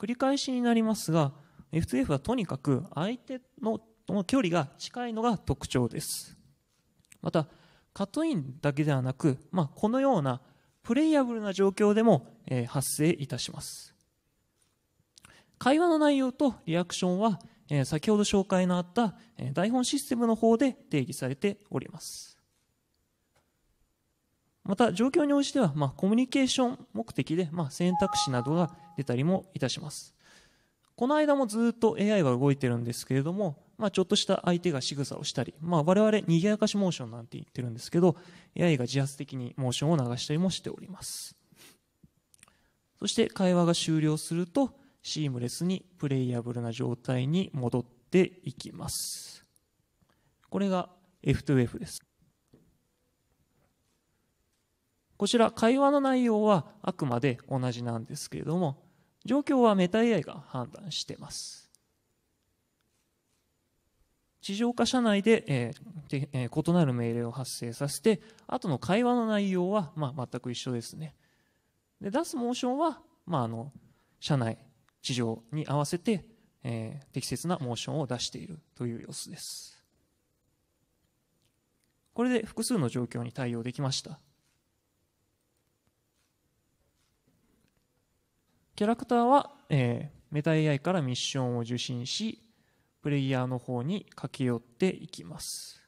繰り返しになりますが F2F はとにかく相手のとの距離が近いのが特徴ですまたカットインだけではなく、まあ、このようなプレイアブルな状況でも、えー、発生いたします会話の内容とリアクションは、えー、先ほど紹介のあった、えー、台本システムの方で定義されておりますまた状況に応じては、まあ、コミュニケーション目的で、まあ、選択肢などが出たりもいたします。この間もずっと AI は動いてるんですけれども、まあ、ちょっとした相手が仕草をしたり、まあ、我々、にぎやかしモーションなんて言ってるんですけど、AI が自発的にモーションを流したりもしております。そして会話が終了すると、シームレスにプレイヤブルな状態に戻っていきます。これが F2F です。こちら、会話の内容はあくまで同じなんですけれども、状況はメタ AI が判断しています。地上化社内で,、えーえー、異なる命令を発生させて、あとの会話の内容は、まあ、全く一緒ですね。で、出すモーションは、まあ、あの、社内、地上に合わせて、えー、適切なモーションを出しているという様子です。これで複数の状況に対応できました。キャラクターは、えー、メタ AI からミッションを受信し、プレイヤーの方に駆け寄っていきます。